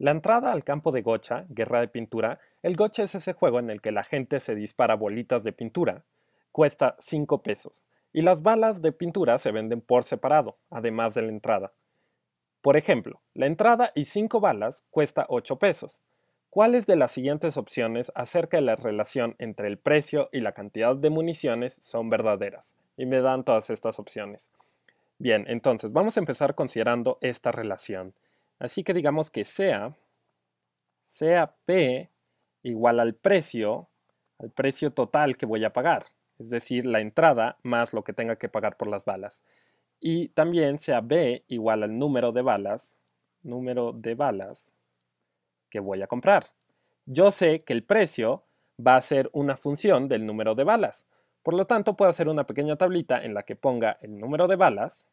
La entrada al campo de gocha, guerra de pintura, el gocha es ese juego en el que la gente se dispara bolitas de pintura. Cuesta 5 pesos. Y las balas de pintura se venden por separado, además de la entrada. Por ejemplo, la entrada y 5 balas cuesta 8 pesos. ¿Cuáles de las siguientes opciones acerca de la relación entre el precio y la cantidad de municiones son verdaderas? Y me dan todas estas opciones. Bien, entonces vamos a empezar considerando esta relación. Así que digamos que sea, sea P igual al precio, al precio total que voy a pagar, es decir, la entrada más lo que tenga que pagar por las balas. Y también sea B igual al número de balas, número de balas que voy a comprar. Yo sé que el precio va a ser una función del número de balas. Por lo tanto, puedo hacer una pequeña tablita en la que ponga el número de balas,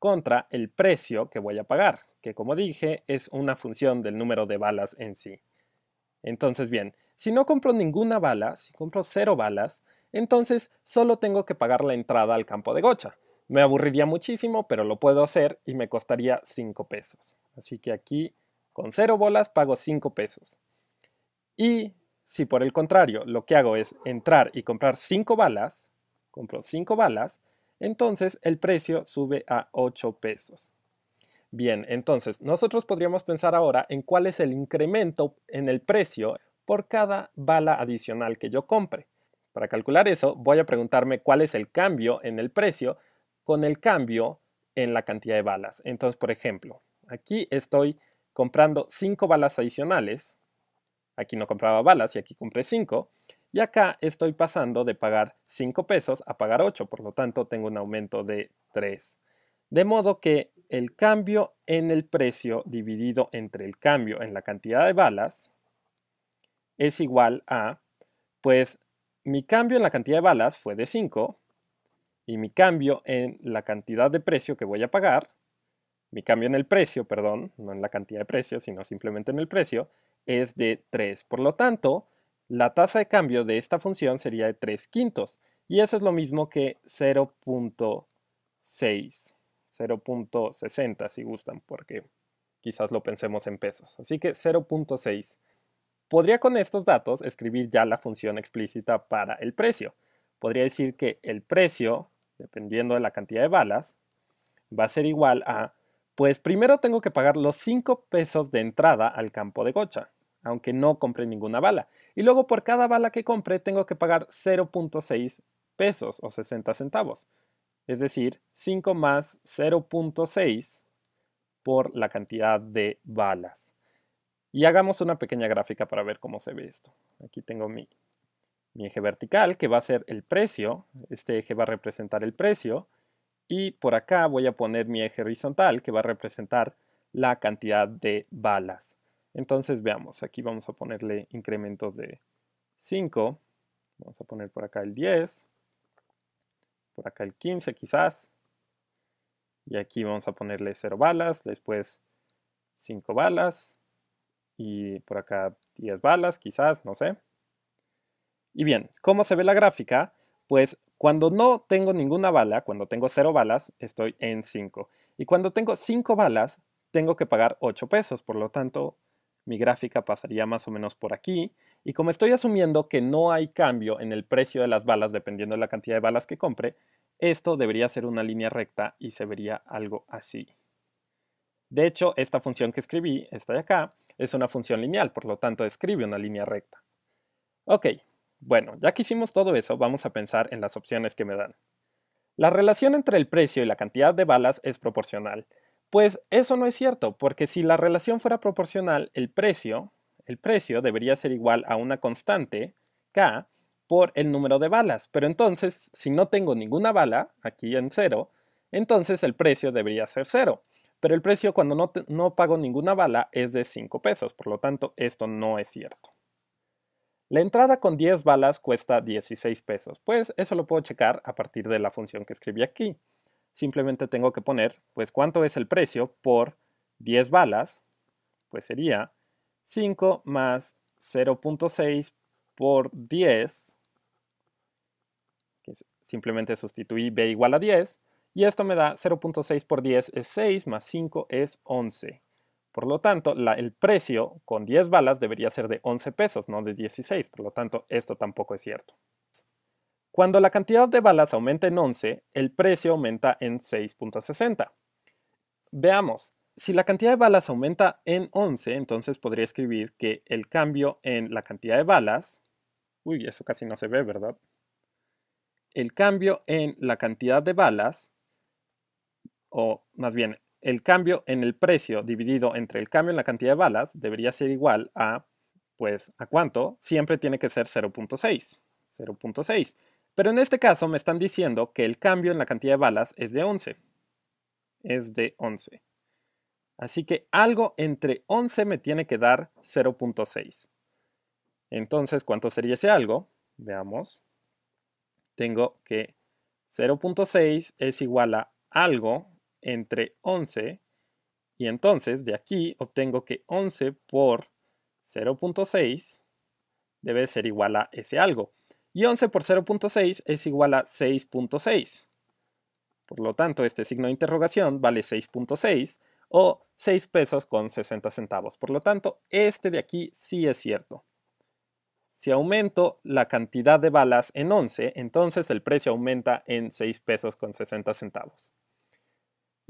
contra el precio que voy a pagar, que como dije es una función del número de balas en sí. Entonces bien, si no compro ninguna bala, si compro cero balas, entonces solo tengo que pagar la entrada al campo de gocha. Me aburriría muchísimo, pero lo puedo hacer y me costaría 5 pesos. Así que aquí con cero bolas pago 5 pesos. Y si por el contrario lo que hago es entrar y comprar 5 balas, compro 5 balas, entonces el precio sube a 8 pesos. Bien, entonces nosotros podríamos pensar ahora en cuál es el incremento en el precio por cada bala adicional que yo compre. Para calcular eso, voy a preguntarme cuál es el cambio en el precio con el cambio en la cantidad de balas. Entonces, por ejemplo, aquí estoy comprando 5 balas adicionales. Aquí no compraba balas y aquí compré 5. Y acá estoy pasando de pagar 5 pesos a pagar 8, por lo tanto tengo un aumento de 3. De modo que el cambio en el precio dividido entre el cambio en la cantidad de balas es igual a, pues mi cambio en la cantidad de balas fue de 5 y mi cambio en la cantidad de precio que voy a pagar, mi cambio en el precio, perdón, no en la cantidad de precio, sino simplemente en el precio, es de 3. Por lo tanto, la tasa de cambio de esta función sería de 3 quintos, y eso es lo mismo que 0.6, 0.60 si gustan, porque quizás lo pensemos en pesos. Así que 0.6. Podría con estos datos escribir ya la función explícita para el precio. Podría decir que el precio, dependiendo de la cantidad de balas, va a ser igual a, pues primero tengo que pagar los 5 pesos de entrada al campo de gocha aunque no compré ninguna bala. Y luego por cada bala que compré tengo que pagar 0.6 pesos o 60 centavos. Es decir, 5 más 0.6 por la cantidad de balas. Y hagamos una pequeña gráfica para ver cómo se ve esto. Aquí tengo mi, mi eje vertical, que va a ser el precio. Este eje va a representar el precio. Y por acá voy a poner mi eje horizontal, que va a representar la cantidad de balas. Entonces veamos, aquí vamos a ponerle incrementos de 5, vamos a poner por acá el 10, por acá el 15 quizás, y aquí vamos a ponerle 0 balas, después 5 balas, y por acá 10 balas quizás, no sé. Y bien, ¿cómo se ve la gráfica? Pues cuando no tengo ninguna bala, cuando tengo 0 balas, estoy en 5. Y cuando tengo 5 balas, tengo que pagar 8 pesos, por lo tanto mi gráfica pasaría más o menos por aquí. Y como estoy asumiendo que no hay cambio en el precio de las balas dependiendo de la cantidad de balas que compre, esto debería ser una línea recta y se vería algo así. De hecho, esta función que escribí, esta de acá, es una función lineal, por lo tanto escribe una línea recta. Ok, bueno, ya que hicimos todo eso, vamos a pensar en las opciones que me dan. La relación entre el precio y la cantidad de balas es proporcional, pues eso no es cierto, porque si la relación fuera proporcional, el precio, el precio debería ser igual a una constante, K, por el número de balas. Pero entonces, si no tengo ninguna bala, aquí en cero, entonces el precio debería ser cero. Pero el precio cuando no, no pago ninguna bala es de 5 pesos, por lo tanto esto no es cierto. La entrada con 10 balas cuesta 16 pesos, pues eso lo puedo checar a partir de la función que escribí aquí simplemente tengo que poner, pues, cuánto es el precio por 10 balas, pues sería 5 más 0.6 por 10, simplemente sustituí b igual a 10, y esto me da 0.6 por 10 es 6, más 5 es 11. Por lo tanto, el precio con 10 balas debería ser de 11 pesos, no de 16. Por lo tanto, esto tampoco es cierto. Cuando la cantidad de balas aumenta en 11, el precio aumenta en 6.60. Veamos, si la cantidad de balas aumenta en 11, entonces podría escribir que el cambio en la cantidad de balas, uy, eso casi no se ve, ¿verdad? El cambio en la cantidad de balas, o más bien, el cambio en el precio dividido entre el cambio en la cantidad de balas debería ser igual a, pues, ¿a cuánto? Siempre tiene que ser 0.6. 0.6. Pero en este caso me están diciendo que el cambio en la cantidad de balas es de 11. Es de 11. Así que algo entre 11 me tiene que dar 0.6. Entonces, ¿cuánto sería ese algo? Veamos. Tengo que 0.6 es igual a algo entre 11. Y entonces de aquí obtengo que 11 por 0.6 debe ser igual a ese algo. Y 11 por 0.6 es igual a 6.6. Por lo tanto, este signo de interrogación vale 6.6 o 6 pesos con 60 centavos. Por lo tanto, este de aquí sí es cierto. Si aumento la cantidad de balas en 11, entonces el precio aumenta en 6 pesos con 60 centavos.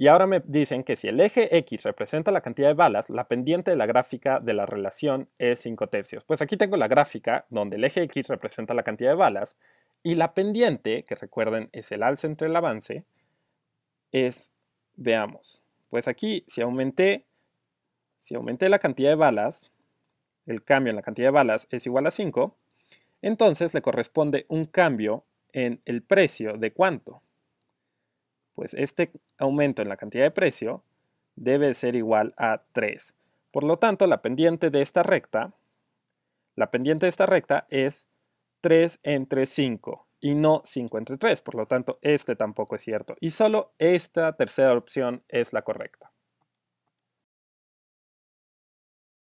Y ahora me dicen que si el eje X representa la cantidad de balas, la pendiente de la gráfica de la relación es 5 tercios. Pues aquí tengo la gráfica donde el eje X representa la cantidad de balas y la pendiente, que recuerden es el alce entre el avance, es, veamos, pues aquí si aumenté, si aumenté la cantidad de balas, el cambio en la cantidad de balas es igual a 5, entonces le corresponde un cambio en el precio de cuánto, pues este aumento en la cantidad de precio debe ser igual a 3. Por lo tanto, la pendiente de esta recta, la pendiente de esta recta es 3 entre 5 y no 5 entre 3, por lo tanto este tampoco es cierto y solo esta tercera opción es la correcta.